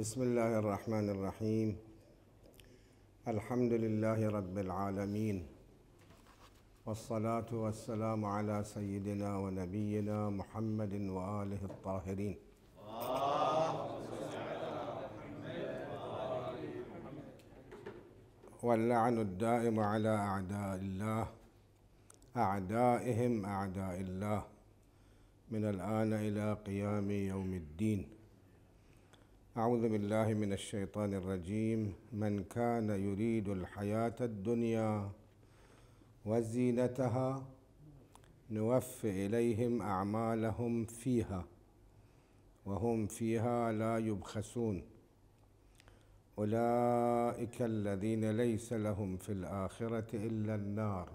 بسم الله الرحمن الرحيم الحمد لله رب العالمين والصلاة والسلام على سيدنا ونبينا محمد وآله الطاهرين واللعن الدائم على أعداء الله أعدائهم أعداء الله من الآن إلى قيام يوم الدين أعوذ بالله من الشيطان الرجيم من كان يريد الحياة الدنيا وزينتها نوف إليهم أعمالهم فيها وهم فيها لا يبخسون أولئك الذين ليس لهم في الآخرة إلا النار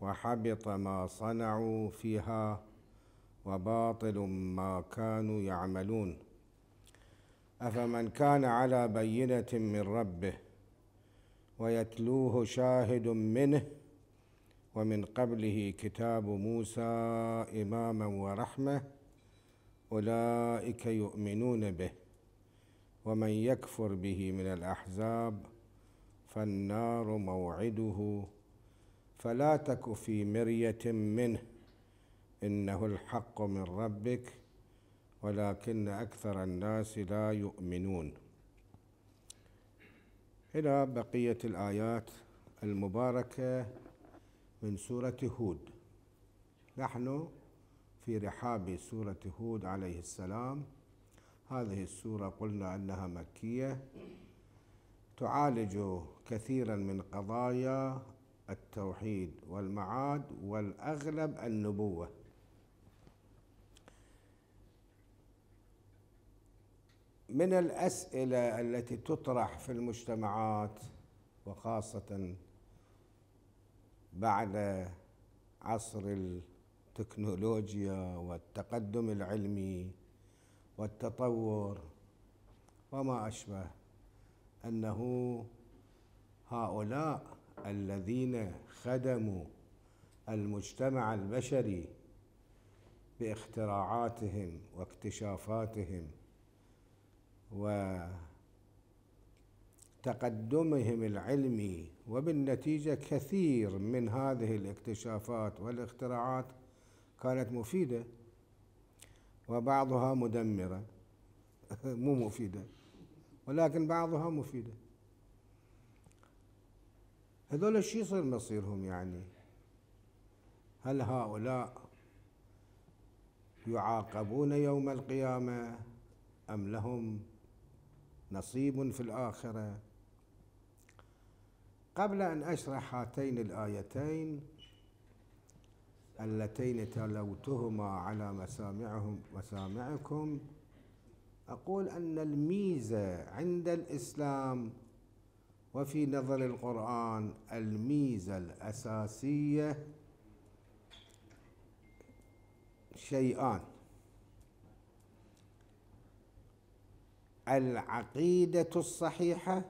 وحبط ما صنعوا فيها وباطل ما كانوا يعملون أفمن كان على بينة من ربه ويتلوه شاهد منه ومن قبله كتاب موسى إماما ورحمة أولئك يؤمنون به ومن يكفر به من الأحزاب فالنار موعده فلا تك في مرية منه إنه الحق من ربك ولكن أكثر الناس لا يؤمنون إلى بقية الآيات المباركة من سورة هود نحن في رحاب سورة هود عليه السلام هذه السورة قلنا أنها مكية تعالج كثيرا من قضايا التوحيد والمعاد والأغلب النبوة من الأسئلة التي تطرح في المجتمعات وخاصة بعد عصر التكنولوجيا والتقدم العلمي والتطور وما أشبه أنه هؤلاء الذين خدموا المجتمع البشري باختراعاتهم واكتشافاتهم وتقدمهم العلمي وبالنتيجة كثير من هذه الاكتشافات والاختراعات كانت مفيدة وبعضها مدمرة مو مفيدة ولكن بعضها مفيدة هذول شو يصير مصيرهم يعني هل هؤلاء يعاقبون يوم القيامة أم لهم نصيب في الآخرة قبل أن أشرح هاتين الآيتين اللتين تلوتهما على مسامعهم مسامعكم أقول أن الميزة عند الإسلام وفي نظر القرآن الميزة الأساسية شيئان العقيدة الصحيحة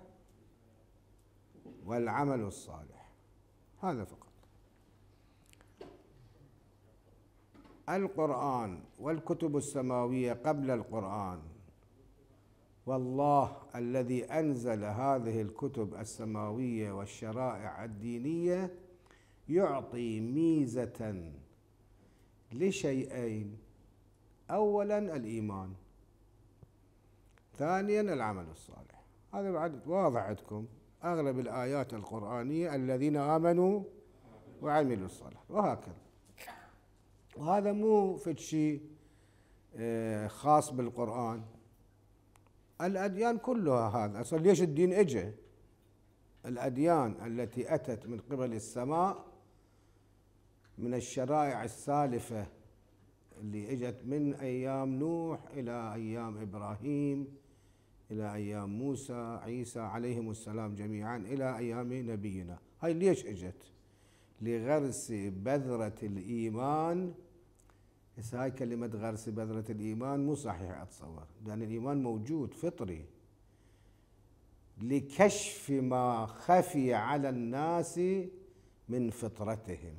والعمل الصالح هذا فقط القرآن والكتب السماوية قبل القرآن والله الذي أنزل هذه الكتب السماوية والشرائع الدينية يعطي ميزة لشيئين أولا الإيمان ثانيا العمل الصالح هذا بعد واضح عندكم أغلب الآيات القرآنية الذين آمنوا وعملوا الصالح وهكذا وهذا مو في شيء آه، خاص بالقرآن الأديان كلها هذا أصلا ليش الدين اجى الأديان التي أتت من قبل السماء من الشرائع السالفة اللي إجت من أيام نوح إلى أيام إبراهيم إلى أيام موسى عيسى عليهم السلام جميعا إلى أيام نبينا هاي ليش إجت لغرس بذرة الإيمان هسه هاي كلمة غرس بذرة الإيمان مو صحيح أتصور لأن الإيمان موجود فطري لكشف ما خفي على الناس من فطرتهم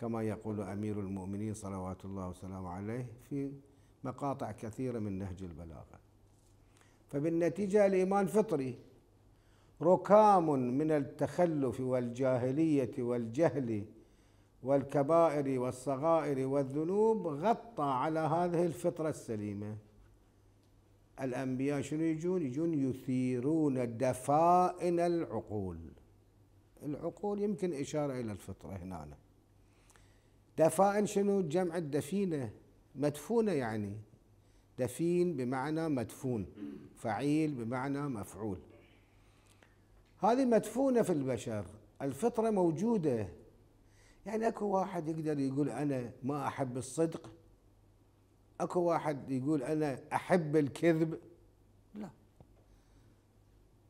كما يقول امير المؤمنين صلوات الله وسلامه عليه في مقاطع كثيره من نهج البلاغه فبالنتيجة الإيمان فطري ركام من التخلف والجاهلية والجهل والكبائر والصغائر والذنوب غطى على هذه الفطرة السليمة الأنبياء شنو يجون يجون يثيرون دفائن العقول العقول يمكن إشارة إلى الفطرة هنا دفائن شنو جمع الدفينة مدفونة يعني دفين بمعنى مدفون فعيل بمعنى مفعول هذه مدفونة في البشر الفطرة موجودة يعني اكو واحد يقدر يقول انا ما احب الصدق اكو واحد يقول انا احب الكذب لا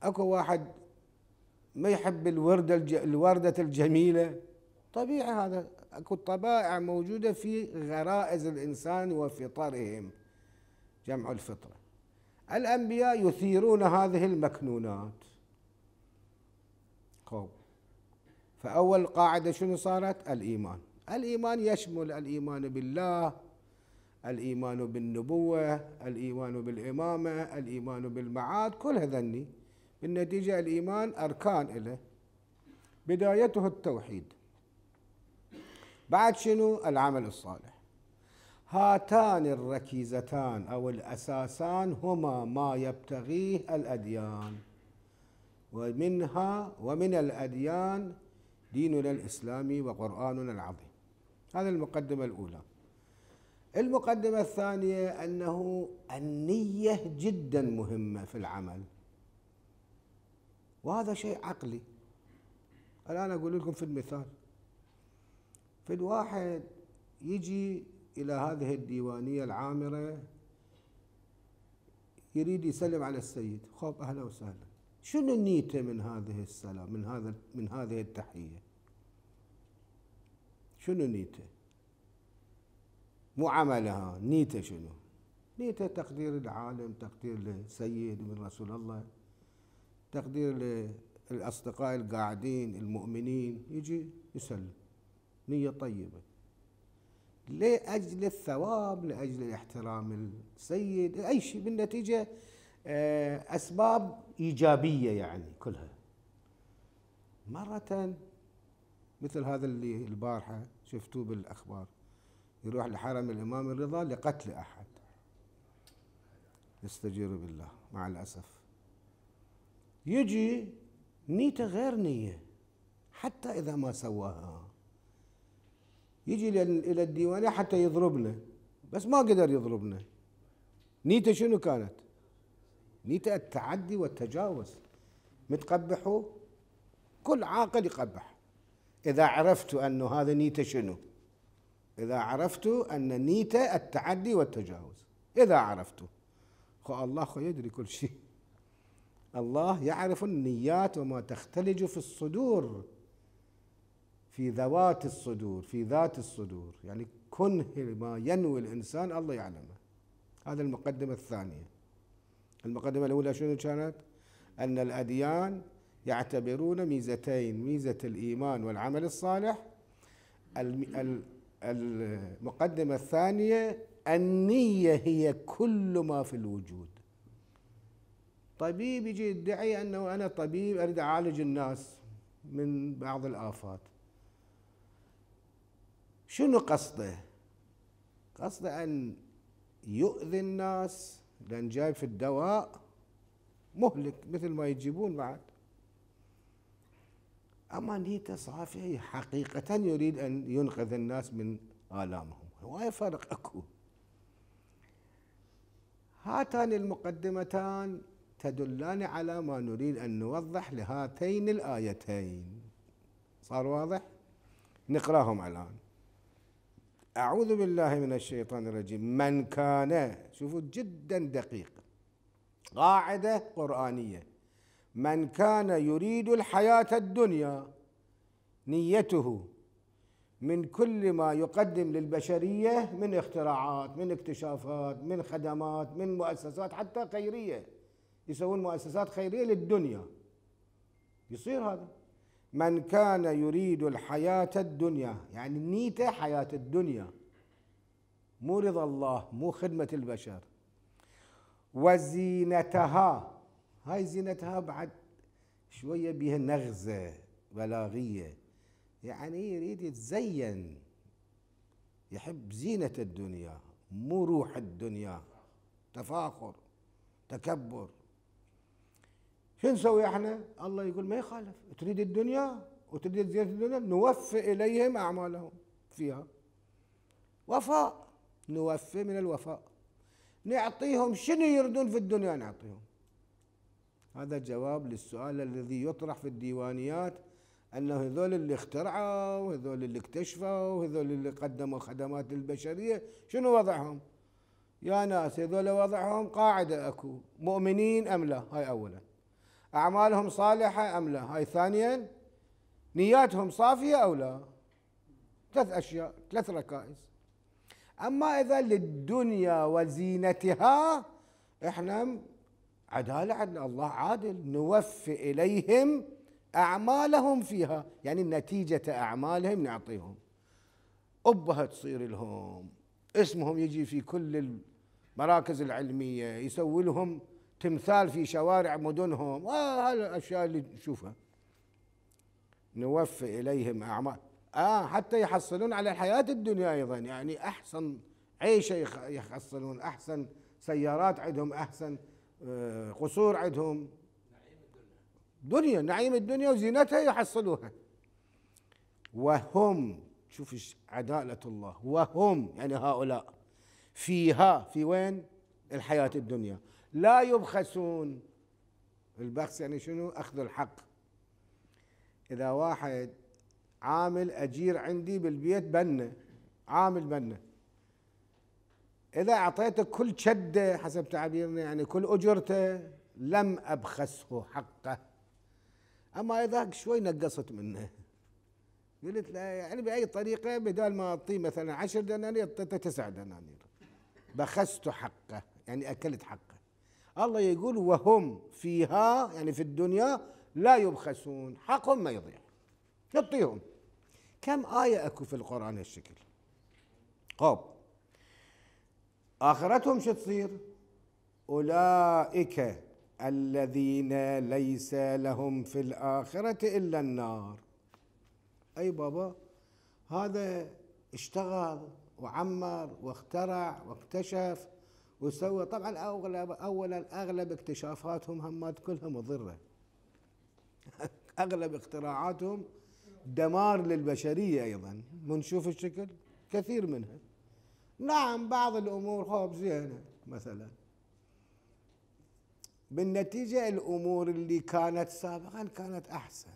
اكو واحد ما يحب الوردة الوردة الجميلة طبيعي هذا اكو طبائع موجودة في غرائز الانسان وفطرهم جمع الفطرة الأنبياء يثيرون هذه المكنونات قوم فأول قاعدة شنو صارت الإيمان الإيمان يشمل الإيمان بالله الإيمان بالنبوة الإيمان بالإمامة الإيمان بالمعاد كل هذني بالنتيجة الإيمان أركان له بدايته التوحيد بعد شنو العمل الصالح هاتان الركيزتان أو الأساسان هما ما يبتغيه الأديان ومنها ومن الأديان ديننا الإسلامي وقرآننا العظيم هذا المقدمة الأولى المقدمة الثانية أنه النية جدا مهمة في العمل وهذا شيء عقلي الآن أقول لكم في المثال في الواحد يجي إلى هذه الديوانية العامرة يريد يسلم على السيد خب أهلا وسهلا شنو النيته من هذه السلام من هذا من هذه التحيه شنو نيته مو عملها نيته شنو نيته تقدير العالم تقدير للسيد من رسول الله تقدير للاصدقاء القاعدين المؤمنين يجي يسلم نيه طيبه لاجل الثواب لاجل احترام السيد اي شيء بالنتيجه آه، اسباب ايجابيه يعني كلها مره مثل هذا اللي البارحه شفتوه بالاخبار يروح لحرم الامام الرضا لقتل احد يستجير بالله مع الاسف يجي نيته غير نيه حتى اذا ما سواها يجي الى الديوانيه حتى يضربنا بس ما قدر يضربنا نيته شنو كانت؟ نيته التعدي والتجاوز متقبحوا كل عاقل يقبح اذا عرفت انه هذا نيته شنو؟ اذا عرفت ان نيته التعدي والتجاوز اذا عرفت خو الله خو يدري كل شيء الله يعرف النيات وما تختلج في الصدور في ذوات الصدور في ذات الصدور يعني كنه ما ينوي الإنسان الله يعلمه هذا المقدمة الثانية المقدمة الأولى شنو كانت أن الأديان يعتبرون ميزتين ميزة الإيمان والعمل الصالح المقدمة الثانية النية هي كل ما في الوجود طبيب يجي يدعي أنه أنا طبيب أريد أعالج الناس من بعض الآفات شنو قصده قصده أن يؤذي الناس لأن جاي في الدواء مهلك مثل ما يجيبون بعد أما نيته صافية حقيقة يريد أن ينقذ الناس من آلامهم هواية فرق أكو هاتان المقدمتان تدلان على ما نريد أن نوضح لهاتين الآيتين صار واضح؟ نقراهم الآن أعوذ بالله من الشيطان الرجيم من كان شوفوا جدا دقيق قاعدة قرآنية من كان يريد الحياة الدنيا نيته من كل ما يقدم للبشرية من اختراعات من اكتشافات من خدمات من مؤسسات حتى خيرية يسوون مؤسسات خيرية للدنيا يصير هذا من كان يريد الحياة الدنيا يعني نيته حياة الدنيا مو رضا الله مو خدمة البشر وزينتها هاي زينتها بعد شوية بها نغزة بلاغية يعني يريد يتزين يحب زينة الدنيا مو روح الدنيا تفاخر تكبر شو نسوي احنا؟ الله يقول ما يخالف تريد الدنيا وتريد زيادة الدنيا نوفي إليهم أعمالهم فيها وفاء نوفي من الوفاء نعطيهم شنو يردون في الدنيا نعطيهم هذا جواب للسؤال الذي يطرح في الديوانيات انه هذول اللي اخترعوا هذول اللي اكتشفوا هذول اللي قدموا خدمات للبشرية شنو وضعهم يا ناس هذول وضعهم قاعدة أكو مؤمنين أم لا هاي أولا أعمالهم صالحة أم لا هاي ثانيا نياتهم صافية أو لا ثلاث أشياء ثلاث ركائز أما إذا للدنيا وزينتها إحنا عدالة عندنا الله عادل نوفي إليهم أعمالهم فيها يعني نتيجة أعمالهم نعطيهم أبها تصير لهم اسمهم يجي في كل المراكز العلمية يسوي لهم تمثال في شوارع مدنهم الأشياء اللي نشوفها نوفي اليهم اعمال اه حتى يحصلون على الحياه الدنيا ايضا يعني احسن عيشه يحصلون احسن سيارات عندهم احسن آه، قصور عندهم دنيا نعيم الدنيا وزينتها يحصلوها وهم شوف عدالة الله وهم يعني هؤلاء فيها في وين الحياة الدنيا لا يبخسون البخس يعني شنو أخذ الحق إذا واحد عامل أجير عندي بالبيت بنة عامل بنة إذا أعطيته كل شدة حسب تعبيرنا يعني كل أجرته لم أبخسه حقه أما إذا شوي نقصت منه قلت له يعني بأي طريقة بدال ما أعطيه مثلا عشر دنانير أعطيته تسع دنانير بخست حقه يعني اكلت حقه الله يقول وهم فيها يعني في الدنيا لا يبخسون حقهم ما يضيع نعطيهم كم آية أكو في القرآن هالشكل قاب آخرتهم شو تصير أولئك الذين ليس لهم في الآخرة إلا النار أي بابا هذا اشتغل وعمر واخترع واكتشف وسوى طبعا اغلب اولا اغلب اكتشافاتهم همات كلها مضره اغلب اختراعاتهم دمار للبشريه ايضا بنشوف الشكل كثير منها نعم بعض الامور خوب زينه مثلا بالنتيجه الامور اللي كانت سابقا كانت احسن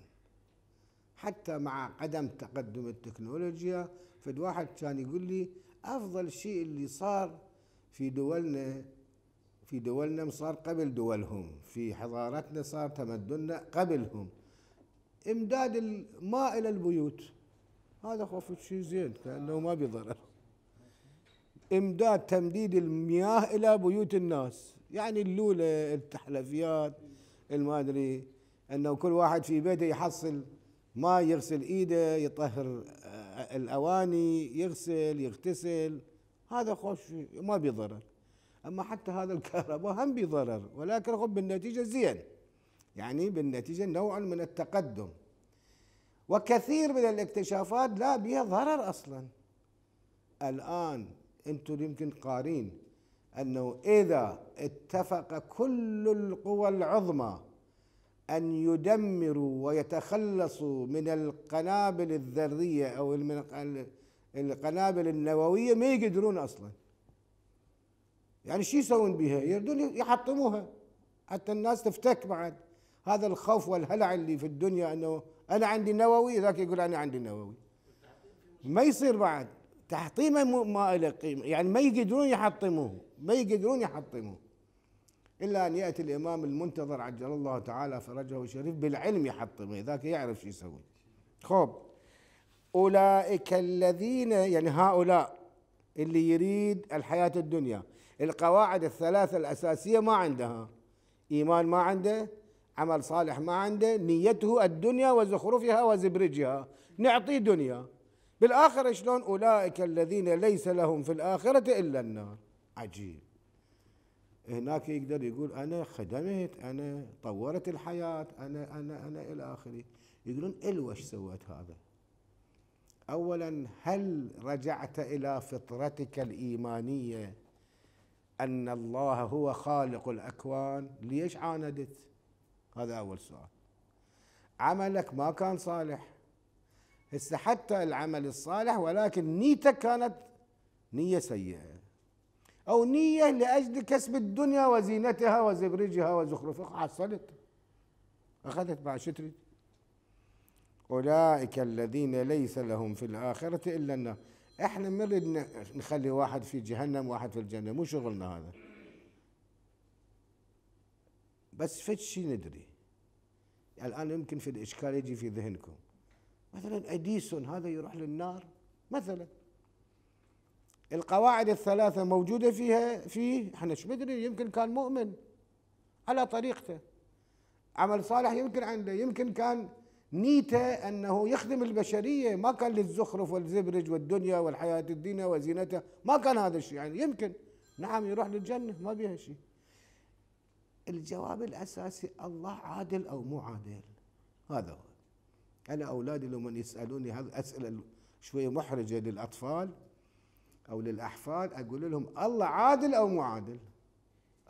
حتى مع عدم تقدم التكنولوجيا فد واحد كان يقول لي افضل شيء اللي صار في دولنا في دولنا صار قبل دولهم في حضارتنا صار تمدننا قبلهم امداد الماء الى البيوت هذا خوف شيء زين كانه ما بيضرر امداد تمديد المياه الى بيوت الناس يعني اللوله التحلفيات الما ادري انه كل واحد في بيته يحصل ما يغسل ايده يطهر آه، الاواني يغسل يغتسل هذا خوش ما بيضرر اما حتى هذا الكهرباء هم بيضرر ولكن خب بالنتيجه زين يعني بالنتيجه نوع من التقدم وكثير من الاكتشافات لا بها ضرر اصلا الان انتم يمكن قارين انه اذا اتفق كل القوى العظمى ان يدمروا ويتخلصوا من القنابل الذريه او من القنابل النوويه ما يقدرون اصلا يعني شو يسوون بها؟ يردون يحطموها حتى الناس تفتك بعد هذا الخوف والهلع اللي في الدنيا انه انا عندي نووي ذاك يقول انا عندي نووي ما يصير بعد تحطيمه ما له قيمه يعني ما يقدرون يحطموه ما يقدرون يحطموه الا ان ياتي الامام المنتظر عجل الله تعالى فرجه الشريف بالعلم يحطمه ذاك يعرف شو يسوي خوب أولئك الذين يعني هؤلاء اللي يريد الحياة الدنيا القواعد الثلاثة الأساسية ما عندها إيمان ما عنده عمل صالح ما عنده نيته الدنيا وزخرفها وزبرجها نعطيه دنيا بالآخرة شلون أولئك الذين ليس لهم في الآخرة إلا النار عجيب هناك يقدر يقول أنا خدمت أنا طورت الحياة أنا أنا أنا إلى آخره يقولون إلوش سويت هذا اولا هل رجعت الى فطرتك الايمانيه ان الله هو خالق الاكوان ليش عاندت هذا اول سؤال عملك ما كان صالح هسه حتى العمل الصالح ولكن نيتك كانت نيه سيئه او نيه لاجل كسب الدنيا وزينتها وزبرجها وزخرفها حصلت اخذت بعد شو تريد أولئك الذين ليس لهم في الآخرة إلا النار احنا مرد نخلي واحد في جهنم واحد في الجنة مو شغلنا هذا بس فد شيء ندري الآن يمكن في الإشكال يجي في ذهنكم مثلا أديسون هذا يروح للنار مثلا القواعد الثلاثة موجودة فيها فيه احنا ايش ندري يمكن كان مؤمن على طريقته عمل صالح يمكن عنده يمكن كان نيته أنه يخدم البشرية ما كان للزخرف والزبرج والدنيا والحياة الدينية وزينتها ما كان هذا الشيء يعني يمكن نعم يروح للجنة ما بيها شيء الجواب الأساسي الله عادل أو مو عادل هذا هو أنا أولادي لما يسألوني هذه أسئلة شوية محرجة للأطفال أو للأحفاد أقول لهم الله عادل أو مو عادل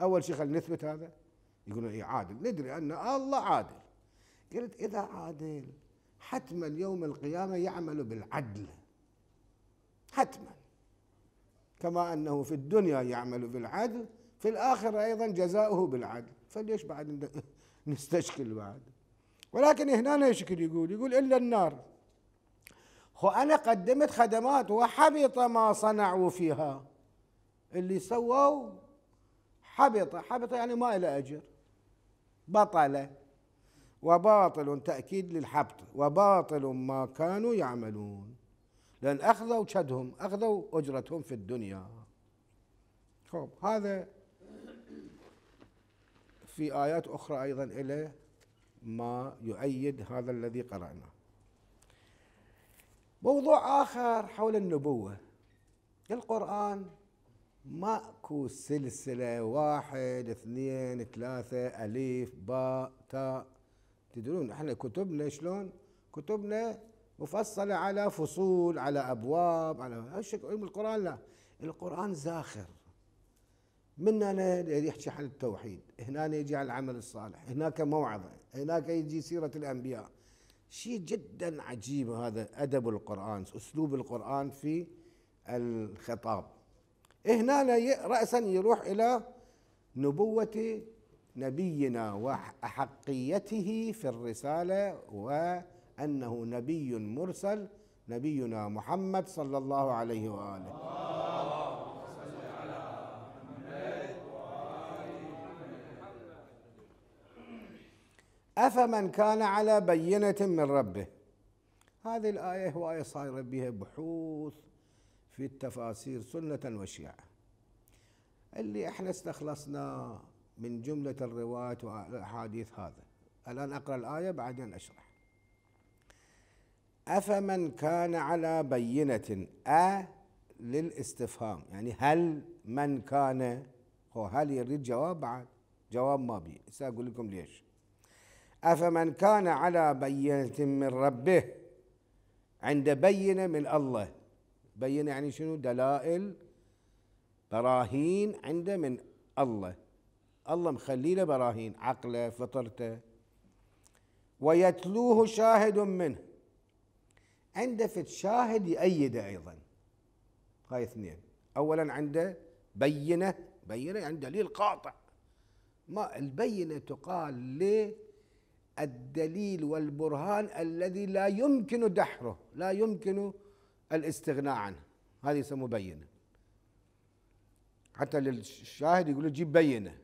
أول شيء خلينا نثبت هذا يقولون إيه عادل ندري أن الله عادل قلت إذا عادل حتما يوم القيامة يعمل بالعدل حتما كما أنه في الدنيا يعمل بالعدل في الآخرة أيضا جزاؤه بالعدل فليش بعد نستشكل بعد ولكن هنا يشكل يقول يقول إلا النار خو أنا قدمت خدمات وحبط ما صنعوا فيها اللي سووا حبط حبط يعني ما له أجر بطله وباطل تأكيد للحبط وباطل ما كانوا يعملون لأن أخذوا شدهم أخذوا أجرتهم في الدنيا خب هذا في آيات أخرى أيضا إلى ما يؤيد هذا الذي قرأناه موضوع آخر حول النبوة القرآن ماكو سلسلة واحد اثنين ثلاثة ألف باء تاء تدرون احنا كتبنا شلون كتبنا مفصلة على فصول على أبواب على هالشكل علم القرآن لا القرآن زاخر من هنا يحكي عن التوحيد هنا يجي على العمل الصالح هناك موعظة هناك يجي سيرة الأنبياء شيء جدا عجيب هذا أدب القرآن أسلوب القرآن في الخطاب هنا رأسا يروح إلى نبوة نبينا وأحقيته في الرسالة وأنه نبي مرسل نبينا محمد صلى الله عليه وآله أفمن كان على بينة من ربه هذه الآية هواية صايرة بها بحوث في التفاسير سنة وشيعة اللي احنا استخلصناه من جملة الرواية والأحاديث هذا الآن أقرأ الآية بعدين أشرح أفمن كان على بينة أ للاستفهام يعني هل من كان هو هل يريد جواب بعد جواب ما بي سأقول لكم ليش أفمن كان على بينة من ربه عند بينة من الله بينة يعني شنو دلائل براهين عنده من الله الله مخلي له براهين عقله فطرته ويتلوه شاهد منه عنده في شاهد يأيده أيضا هاي اثنين أولا عنده بينة بينة يعني دليل قاطع ما البينة تقال للدليل والبرهان الذي لا يمكن دحره لا يمكن الاستغناء عنه هذه يسموه بينة حتى للشاهد يقول له جيب بينة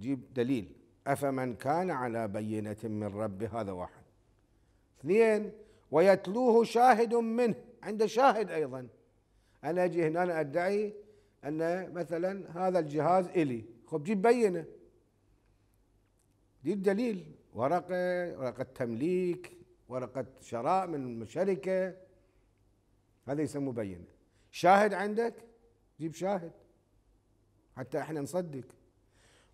جيب دليل أفمن كان على بينة من ربه هذا واحد اثنين ويتلوه شاهد منه عنده شاهد أيضا أنا أجي هنا أنا أدعي أن مثلا هذا الجهاز إلي خب جيب بينة جيب دليل ورقة ورقة تمليك ورقة شراء من شركة هذا يسموه بينة شاهد عندك جيب شاهد حتى احنا نصدق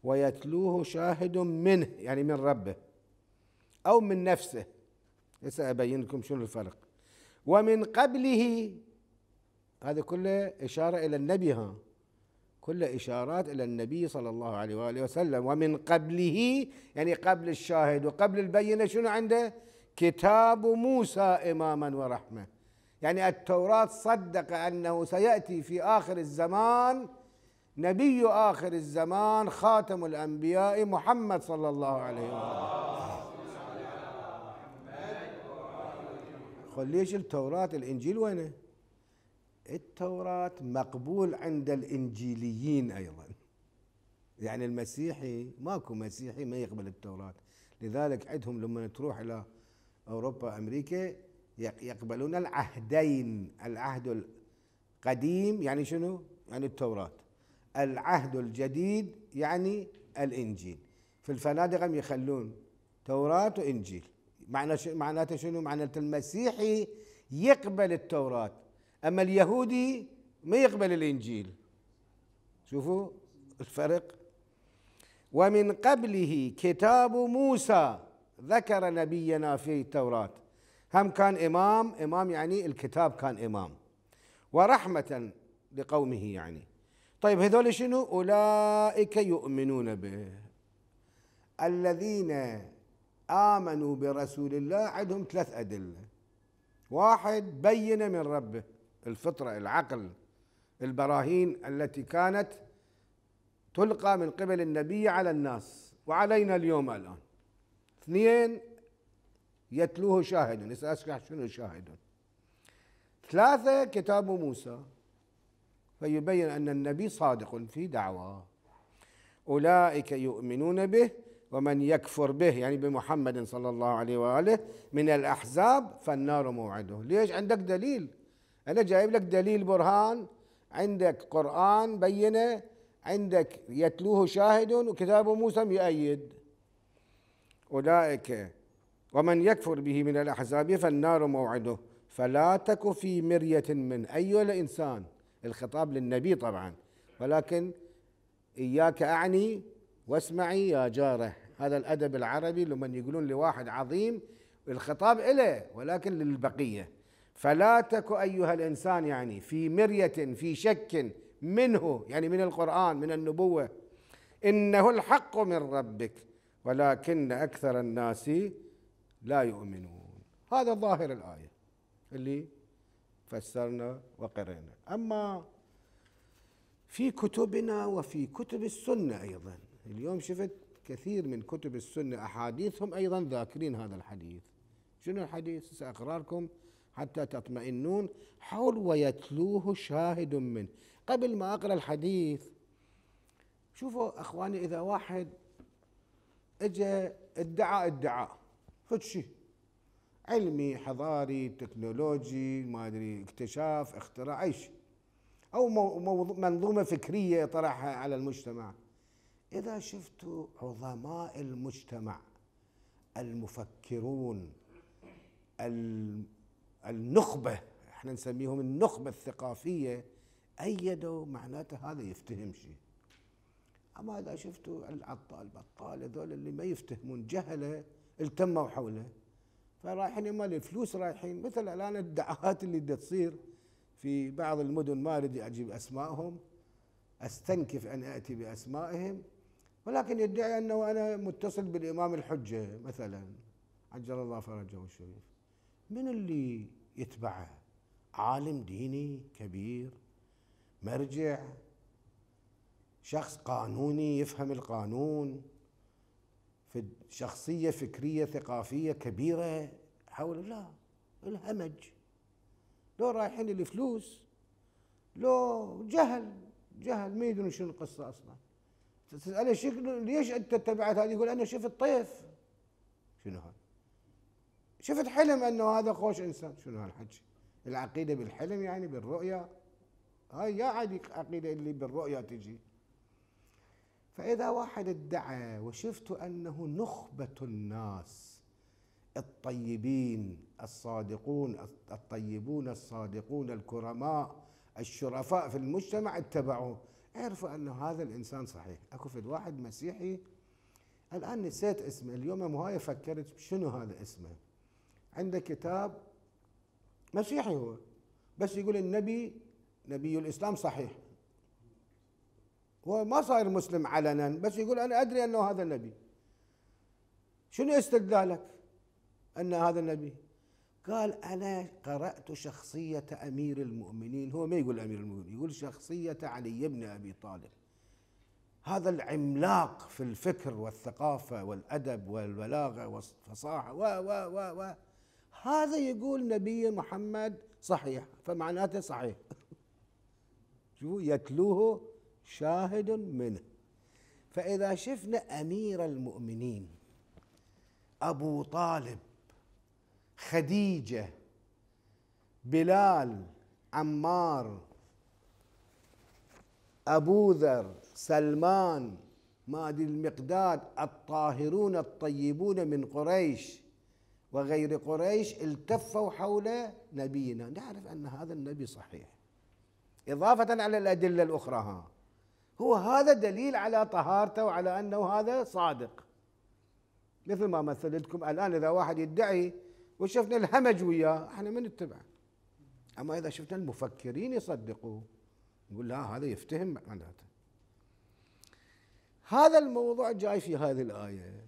ويتلوه شاهد منه يعني من ربه أو من نفسه هسه أبين لكم شنو الفرق ومن قبله هذا كله إشارة إلى النبي ها كل إشارات إلى النبي صلى الله عليه وآله وسلم ومن قبله يعني قبل الشاهد وقبل البينة شنو عنده كتاب موسى إماما ورحمة يعني التوراة صدق أنه سيأتي في آخر الزمان نبي آخر الزمان خاتم الأنبياء محمد صلى الله عليه وسلم قل ليش التوراة الإنجيل وينه التوراة مقبول عند الإنجيليين أيضا يعني المسيحي ماكو مسيحي ما يقبل التوراة لذلك عندهم لما تروح إلى أوروبا أمريكا يقبلون العهدين العهد القديم يعني شنو يعني التوراة العهد الجديد يعني الانجيل في هم يخلون توراه وانجيل معنى معناته شنو؟ معناته المسيحي يقبل التوراه اما اليهودي ما يقبل الانجيل شوفوا الفرق ومن قبله كتاب موسى ذكر نبينا في التوراة هم كان إمام إمام يعني الكتاب كان إمام ورحمة لقومه يعني طيب هذول شنو أولئك يؤمنون به الذين آمنوا برسول الله عندهم ثلاث أدلة واحد بينة من ربه الفطرة العقل البراهين التي كانت تلقى من قبل النبي على الناس وعلينا اليوم الآن اثنين يتلوه شاهد هسه شنو شاهد ثلاثة كتاب موسى فيبين أن النبي صادق في دعوة أولئك يؤمنون به ومن يكفر به يعني بمحمد صلى الله عليه وآله من الأحزاب فالنار موعده ليش عندك دليل أنا جايب لك دليل برهان عندك قرآن بينة عندك يتلوه شاهد وكتاب موسى يؤيد أولئك ومن يكفر به من الأحزاب فالنار موعده فلا تك في مرية من أي الإنسان الخطاب للنبي طبعا ولكن إياك أعني واسمعي يا جاره هذا الأدب العربي لمن يقولون لواحد عظيم الخطاب اليه ولكن للبقية فلا تك أيها الإنسان يعني في مرية في شك منه يعني من القرآن من النبوة إنه الحق من ربك ولكن أكثر الناس لا يؤمنون هذا ظاهر الآية اللي فسرنا وقرأنا أما في كتبنا وفي كتب السنة أيضا اليوم شفت كثير من كتب السنة أحاديثهم أيضا ذاكرين هذا الحديث شنو الحديث سأقراركم حتى تطمئنون حول ويتلوه شاهد منه قبل ما أقرأ الحديث شوفوا أخواني إذا واحد اجى ادعى ادعاء فد شيء علمي حضاري تكنولوجي ما ادري اكتشاف اختراع اي شيء او منظومه فكريه طرحها على المجتمع اذا شفت عظماء المجتمع المفكرون النخبه احنا نسميهم النخبه الثقافيه ايدوا معناته هذا يفتهم شيء اما اذا شفتوا العطال بطال هذول اللي ما يفتهمون جهله التموا حوله فرايحين اما للفلوس رايحين مثل الان الدعاهات اللي بدها تصير في بعض المدن ما اريد اجيب اسمائهم استنكف ان اتي باسمائهم ولكن يدعي انه انا متصل بالامام الحجه مثلا عجل الله فرجه الشريف من اللي يتبعه؟ عالم ديني كبير مرجع شخص قانوني يفهم القانون في شخصية فكرية ثقافية كبيرة حول لا الهمج لو رايحين للفلوس لو جهل جهل ما يدرون شنو القصة أصلا تسأله شكله ليش أنت تبعت هذه يقول أنا شفت طيف شنو هذا شفت حلم أنه هذا خوش إنسان شنو هالحكي العقيدة بالحلم يعني بالرؤية هاي يا عادي عقيدة اللي بالرؤية تجي فإذا واحد ادعى وشفت أنه نخبة الناس الطيبين الصادقون الطيبون الصادقون الكرماء الشرفاء في المجتمع اتبعوه عرفوا أن هذا الإنسان صحيح أكو في واحد مسيحي الآن نسيت اسمه اليوم هاي فكرت شنو هذا اسمه عنده كتاب مسيحي هو بس يقول النبي نبي الإسلام صحيح هو ما صاير مسلم علنا بس يقول انا ادري انه هذا النبي شنو استدلالك ان هذا النبي قال انا قرات شخصيه امير المؤمنين هو ما يقول امير المؤمنين يقول شخصيه علي بن ابي طالب هذا العملاق في الفكر والثقافه والادب والبلاغه والفصاحه و و و و هذا يقول نبي محمد صحيح فمعناته صحيح شو يتلوه شاهد منه فإذا شفنا أمير المؤمنين أبو طالب خديجة بلال عمار أبو ذر سلمان مادي المقداد الطاهرون الطيبون من قريش وغير قريش التفوا حول نبينا نعرف أن هذا النبي صحيح إضافة على الأدلة الأخرى ها هو هذا دليل على طهارته وعلى انه هذا صادق مثل ما مثلتكم الان اذا واحد يدعي وشفنا الهمج وياه احنا من نتبعه اما اذا شفنا المفكرين يصدقوا نقول لا هذا يفتهم معناته هذا الموضوع جاي في هذه الايه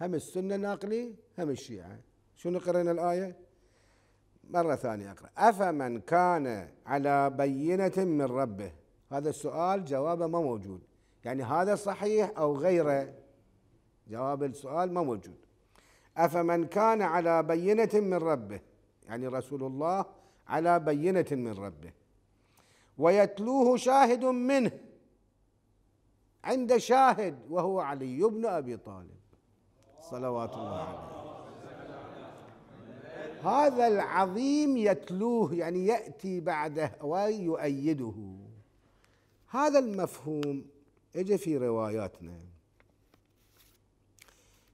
هم السنه ناقلي هم الشيعه شنو قرينا الايه مره ثانيه اقرا افمن كان على بينه من ربه هذا السؤال جوابه ما موجود يعني هذا صحيح أو غيره جواب السؤال ما موجود أفمن كان على بينة من ربه يعني رسول الله على بينة من ربه ويتلوه شاهد منه عند شاهد وهو علي بن أبي طالب صلوات الله عليه هذا العظيم يتلوه يعني يأتي بعده ويؤيده هذا المفهوم اجى في رواياتنا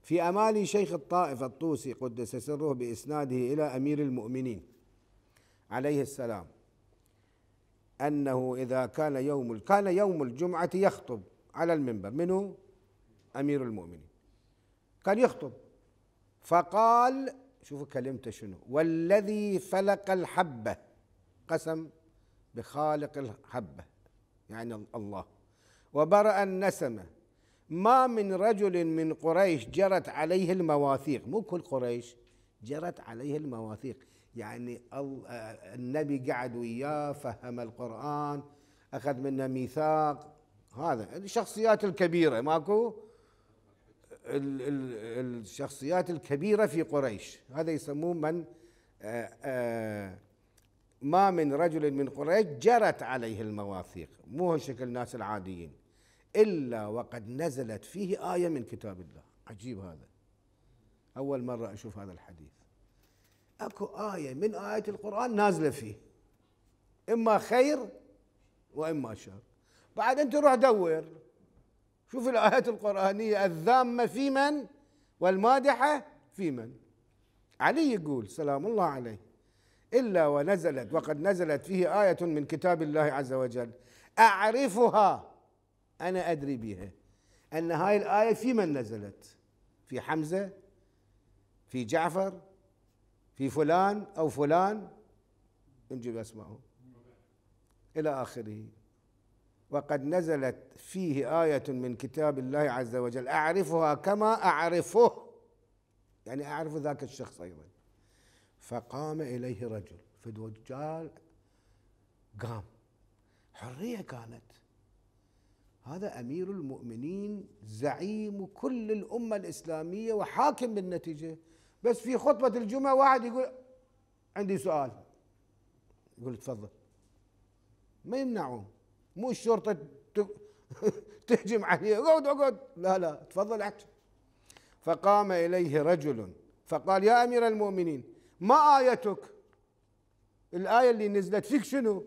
في امالي شيخ الطائف الطوسي قدس سره باسناده الى امير المؤمنين عليه السلام انه اذا كان يوم كان يوم الجمعه يخطب على المنبر منه امير المؤمنين كان يخطب فقال شوفوا كلمته شنو والذي فلق الحبه قسم بخالق الحبه يعني الله وبرأ النسمة ما من رجل من قريش جرت عليه المواثيق مو كل قريش جرت عليه المواثيق يعني النبي قعد وياه فهم القرآن أخذ منه ميثاق هذا الشخصيات الكبيرة ماكو الشخصيات الكبيرة في قريش هذا يسموه من آآ آه، آآ آه، ما من رجل من قريش جرت عليه المواثيق مو شكل الناس العاديين إلا وقد نزلت فيه آية من كتاب الله عجيب هذا أول مرة أشوف هذا الحديث أكو آية من ايات القرآن نازلة فيه إما خير وإما شر بعد أنت روح دور شوف الآيات القرآنية الذامة في من والمادحة في من علي يقول سلام الله عليه إلا ونزلت وقد نزلت فيه آية من كتاب الله عز وجل أعرفها أنا أدري بها أن هاي الآية في من نزلت في حمزة في جعفر في فلان أو فلان نجيب اسمائه إلى آخره وقد نزلت فيه آية من كتاب الله عز وجل أعرفها كما أعرفه يعني أعرف ذاك الشخص أيضا فقام إليه رجل فالدجال قام حرية كانت هذا أمير المؤمنين زعيم كل الأمة الإسلامية وحاكم بالنتيجة بس في خطبة الجمعة واحد يقول عندي سؤال يقول تفضل ما يمنعون مو الشرطة تهجم عليه اقعد اقعد لا لا تفضل احكي فقام إليه رجل فقال يا أمير المؤمنين ما آيتك الآية اللي نزلت فيك شنو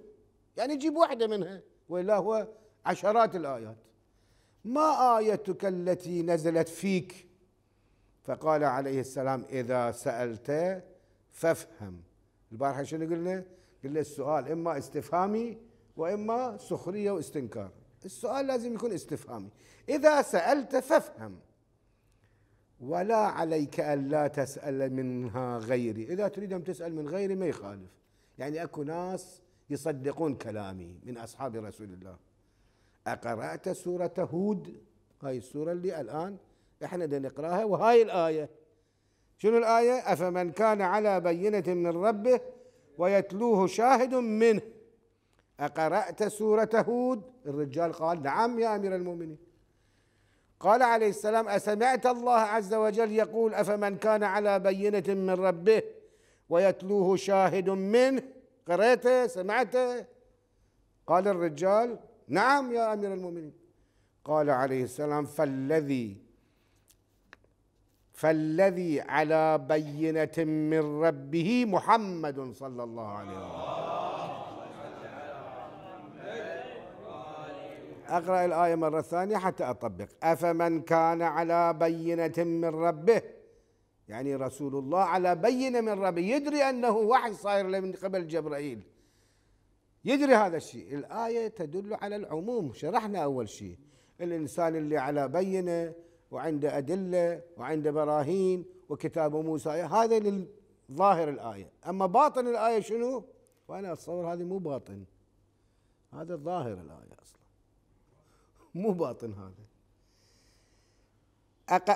يعني جيب واحدة منها وإلا هو عشرات الآيات ما آيتك التي نزلت فيك فقال عليه السلام إذا سألت فافهم البارحة شنو قلنا قلنا السؤال إما استفهامي وإما سخرية واستنكار السؤال لازم يكون استفهامي إذا سألت فافهم ولا عليك ألا تسأل منها غيري إذا تريد أن تسأل من غيري ما يخالف يعني أكو ناس يصدقون كلامي من أصحاب رسول الله أقرأت سورة هود هاي السورة اللي الآن إحنا نقراها وهاي الآية شنو الآية أفمن كان على بينة من ربه ويتلوه شاهد منه أقرأت سورة هود الرجال قال نعم يا أمير المؤمنين قال عليه السلام أسمعت الله عز وجل يقول أفمن كان على بينة من ربه ويتلوه شاهد منه قرأته سمعته قال الرجال نعم يا أمير المؤمنين قال عليه السلام فالذي فالذي على بينة من ربه محمد صلى الله عليه وسلم أقرأ الآية مرة ثانية حتى أطبق أفمن كان على بينة من ربه يعني رسول الله على بينة من ربه يدري أنه وحي صاير له من قبل جبرائيل يدري هذا الشيء الآية تدل على العموم شرحنا أول شيء الإنسان اللي على بينة وعنده أدلة وعنده براهين وكتاب موسى هذا للظاهر الآية أما باطن الآية شنو وأنا أتصور هذه مو باطن هذا الظاهر الآية مو باطن هذا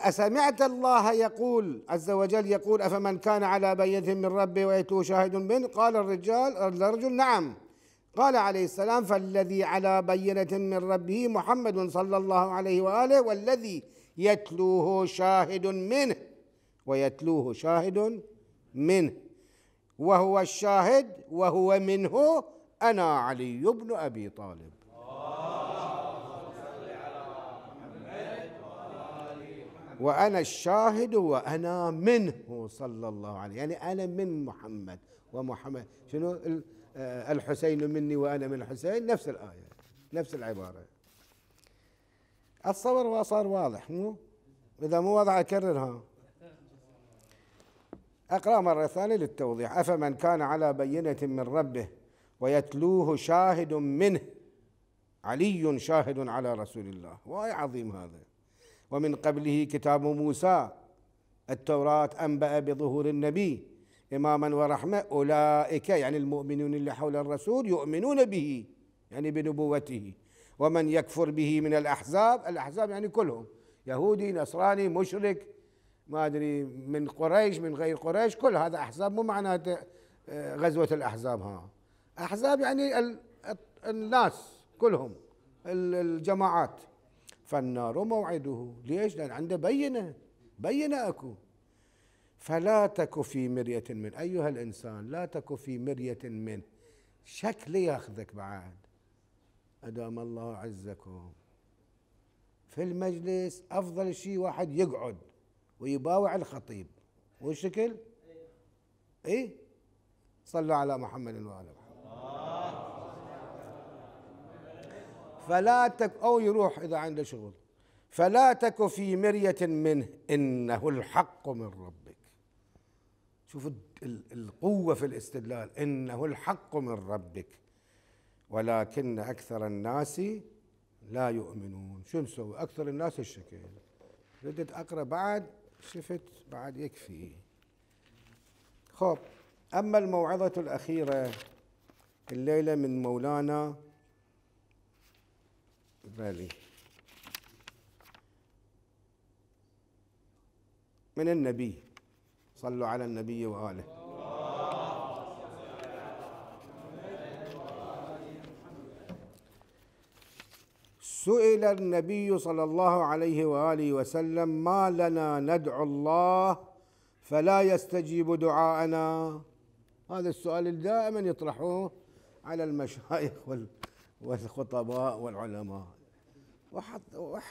أسمعت الله يقول عز وجل يقول أفمن كان على بينة من ربه ويتلو شاهد منه قال الرجال الرجل نعم قال عليه السلام فالذي على بينة من ربه محمد صلى الله عليه وآله والذي يتلوه شاهد منه ويتلوه شاهد منه وهو الشاهد وهو منه أنا علي بن أبي طالب وأنا الشاهد وأنا منه صلى الله عليه يعني أنا من محمد ومحمد شنو آه، الحسين مني وأنا من الحسين نفس الآية نفس العبارة الصبر صار واضح مو إذا مو واضح أكررها أقرأ مرة ثانية للتوضيح أفمن كان على بينة من ربه ويتلوه شاهد منه علي شاهد على رسول الله واي عظيم هذا ومن قبله كتاب موسى التوراة أنبأ بظهور النبي إماما ورحمة أولئك يعني المؤمنون اللي حول الرسول يؤمنون به يعني بنبوته ومن يكفر به من الأحزاب الأحزاب يعني كلهم يهودي نصراني مشرك ما أدري من قريش من غير قريش كل هذا أحزاب مو معناته آه، غزوة الأحزاب ها أحزاب يعني الناس كلهم الجماعات فالنار موعده ليش لأن عنده بينة بينة أكو فلا تك في مرية من أيها الإنسان لا تك في مرية من شكل ياخذك بعد أدام الله عزكم في المجلس أفضل شيء واحد يقعد ويباوع الخطيب والشكل اي صلوا على محمد وعلى محمد فلا تك أو يروح إذا عنده شغل فلا تك في مرية منه إنه الحق من ربك شوف القوة في الاستدلال إنه الحق من ربك ولكن أكثر الناس لا يؤمنون شو مسوي أكثر الناس الشكل ردت أقرأ بعد شفت بعد يكفي خب أما الموعظة الأخيرة الليلة من مولانا بالي من النبي صلوا على النبي وآله سئل النبي صلى الله عليه وآله وسلم ما لنا ندعو الله فلا يستجيب دعاءنا هذا السؤال اللي دائما يطرحوه على المشايخ والخطباء والعلماء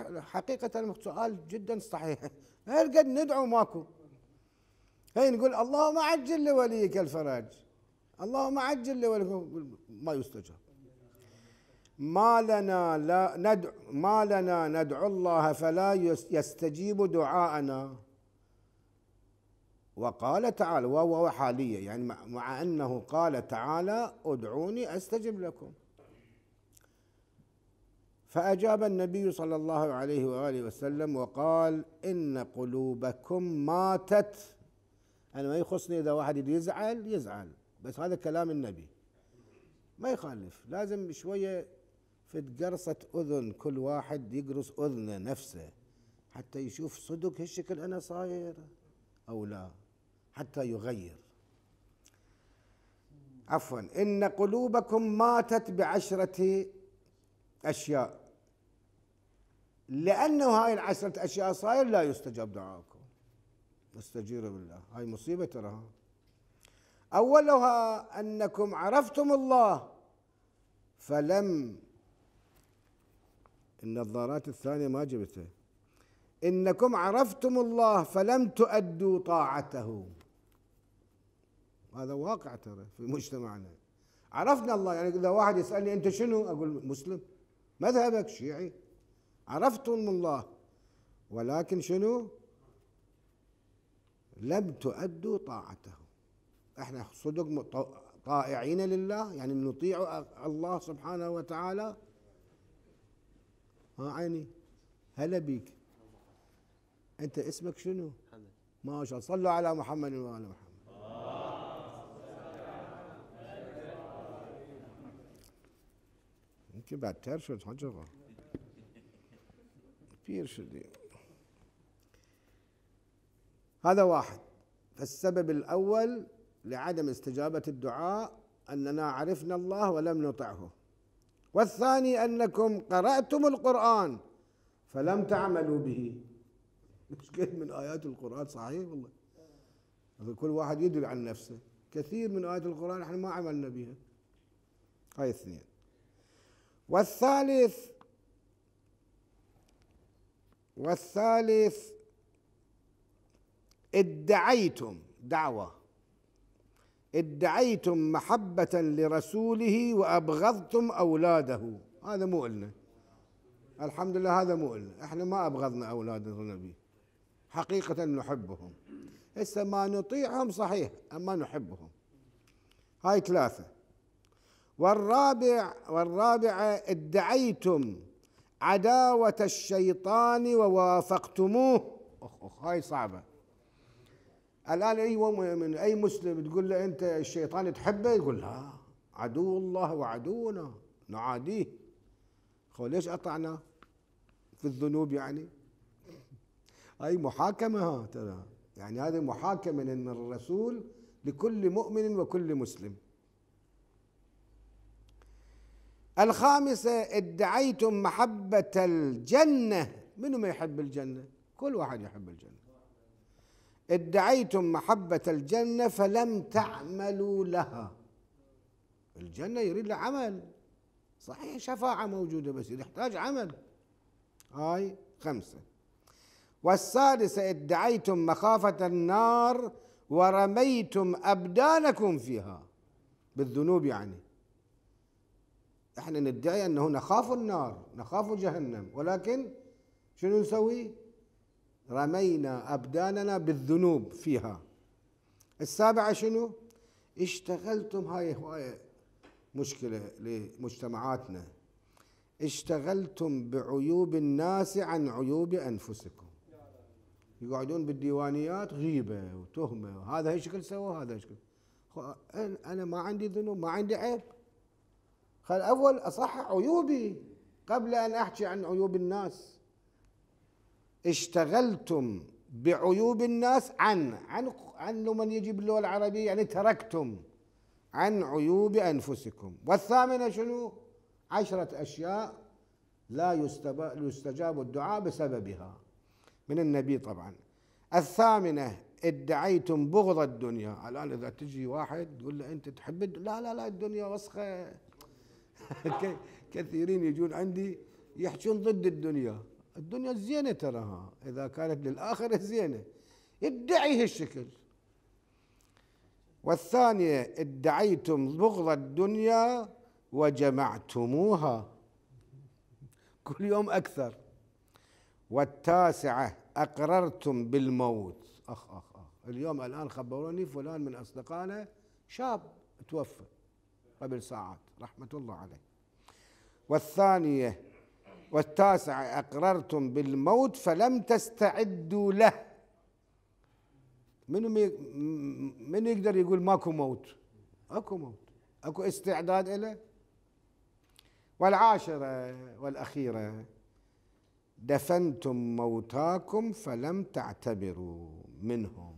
وحقيقة سؤال جدا صحيح هل قد ندعو ماكو هاي نقول اللهم عجل لوليك الفرج اللهم عجل لوليك ما يستجاب ما لنا لا ندعو ما لنا ندعو الله فلا يستجيب دعاءنا وقال تعالى وهو حالية يعني مع أنه قال تعالى ادعوني أستجب لكم فأجاب النبي صلى الله عليه وآله وسلم وقال إن قلوبكم ماتت أنا ما يخصني إذا واحد يزعل يزعل بس هذا كلام النبي ما يخالف لازم شوية في قرصة أذن كل واحد يقرص أذنه نفسه حتى يشوف صدق هالشكل أنا صاير أو لا حتى يغير عفوا إن قلوبكم ماتت بعشرة أشياء لأنه هاي العشرة أشياء صاير لا يستجاب دعائكم استجيروا بالله هاي مصيبة تراها أولها أنكم عرفتم الله فلم النظارات الثانية ما جبتها إنكم عرفتم الله فلم تؤدوا طاعته هذا واقع ترى في مجتمعنا عرفنا الله يعني إذا واحد يسألني أنت شنو أقول مسلم مذهبك شيعي عرفتم الله ولكن شنو لم تؤدوا طاعته احنا صدق طائعين لله يعني نطيع الله سبحانه وتعالى ها عيني هلا بيك انت اسمك شنو ما شاء الله صلوا على محمد وعلى محمد يمكن بعد تعرف شو حجره كثير شديد هذا واحد فالسبب الأول لعدم استجابة الدعاء أننا عرفنا الله ولم نطعه والثاني أنكم قرأتم القرآن فلم تعملوا به مش كثير من آيات القرآن صحيح والله كل واحد يدري عن نفسه كثير من آيات القرآن احنا ما عملنا بها هاي اثنين والثالث والثالث ادعيتم دعوة ادعيتم محبة لرسوله وأبغضتم أولاده هذا مو إلنا الحمد لله هذا مو إلنا احنا ما أبغضنا أولاد النبي حقيقة نحبهم هسه ما نطيعهم صحيح أما نحبهم هاي ثلاثة والرابع والرابعة ادعيتم عداوة الشيطان ووافقتموه أخ أخ هاي صعبة الآن أي من أي مسلم تقول له أنت الشيطان تحبه يقول لا عدو الله وعدونا نعاديه خو ليش أطعنا في الذنوب يعني هاي محاكمة ها ترى يعني هذه محاكمة من الرسول لكل مؤمن وكل مسلم الخامسة ادعيتم محبة الجنة منو ما يحب الجنة كل واحد يحب الجنة ادعيتم محبة الجنة فلم تعملوا لها الجنة يريد لها عمل صحيح شفاعة موجودة بس يحتاج عمل هاي خمسة والسادسة ادعيتم مخافة النار ورميتم أبدانكم فيها بالذنوب يعني احنا ندعي انه نخاف النار نخاف جهنم ولكن شنو نسوي؟ رمينا ابداننا بالذنوب فيها السابعه شنو؟ اشتغلتم هاي هوايه مشكله لمجتمعاتنا اشتغلتم بعيوب الناس عن عيوب انفسكم يقعدون بالديوانيات غيبه وتهمه هذا هيشكل سوى هذا هيشكل انا ما عندي ذنوب ما عندي عيب خل أول أصحح عيوبي قبل أن أحكي عن عيوب الناس اشتغلتم بعيوب الناس عن عن عن من يجي باللغة العربية يعني تركتم عن عيوب أنفسكم والثامنة شنو عشرة أشياء لا يستجاب الدعاء بسببها من النبي طبعا الثامنة ادعيتم بغض الدنيا الآن إذا تجي واحد تقول له أنت تحب الدنيا. لا لا لا الدنيا وسخة كثيرين يجون عندي يحشون ضد الدنيا الدنيا زينة تراها إذا كانت للآخرة زينة ادعي هالشكل والثانية ادعيتم بغض الدنيا وجمعتموها كل يوم أكثر والتاسعة أقررتم بالموت أخ أخ أخ اليوم الآن خبروني فلان من أصدقائنا شاب توفى قبل ساعات رحمة الله عليه والثانية والتاسعة أقررتم بالموت فلم تستعدوا له منو من يقدر يقول ماكو موت اكو موت اكو استعداد له والعاشرة والأخيرة دفنتم موتاكم فلم تعتبروا منهم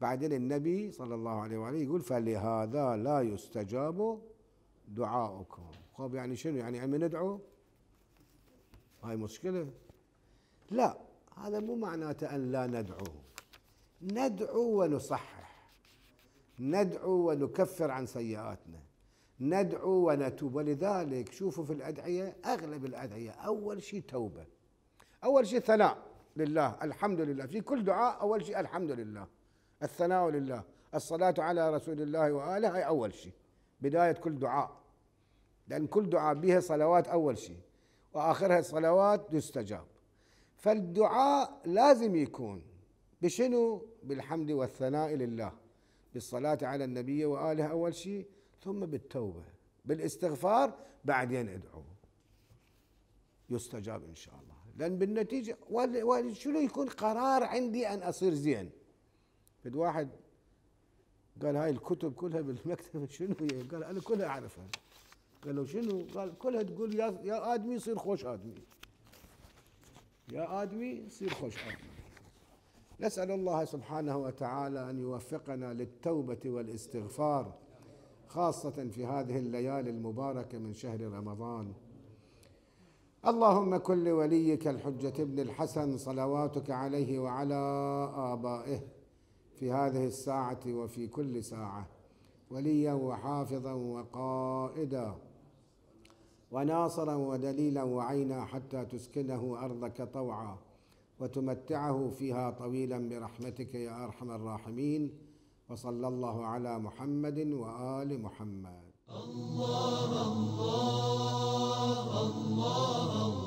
بعدين النبي صلى الله عليه وآله يقول فلهذا لا يستجاب دعاؤكم خب يعني شنو يعني عم ندعو هاي مشكلة لا هذا مو معناته أن لا ندعو ندعو ونصحح ندعو ونكفر عن سيئاتنا ندعو ونتوب ولذلك شوفوا في الأدعية أغلب الأدعية أول شيء توبة أول شيء ثناء لله الحمد لله في كل دعاء أول شيء الحمد لله الثناء لله الصلاة على رسول الله وآله هي أول شيء بداية كل دعاء لأن كل دعاء بها صلوات أول شيء وآخرها صلوات يستجاب فالدعاء لازم يكون بشنو بالحمد والثناء لله بالصلاة على النبي وآله أول شيء ثم بالتوبة بالاستغفار بعدين ادعو يستجاب إن شاء الله لأن بالنتيجة شنو يكون قرار عندي أن أصير زين في واحد قال هاي الكتب كلها بالمكتبة شنو هي قال أنا كلها أعرفها قالوا شنو قال كلها تقول يا, يا آدمي يصير خوش آدمي يا آدمي يصير خوش آدمي نسأل الله سبحانه وتعالى أن يوفقنا للتوبة والاستغفار خاصة في هذه الليالي المباركة من شهر رمضان اللهم كل وليك الحجة ابن الحسن صلواتك عليه وعلى آبائه في هذه الساعة وفي كل ساعة وليا وحافظا وقائدا وناصرا ودليلا وعينا حتى تسكنه ارضك طوعا وتمتعه فيها طويلا برحمتك يا ارحم الراحمين وصلى الله على محمد وال محمد الله الله الله, الله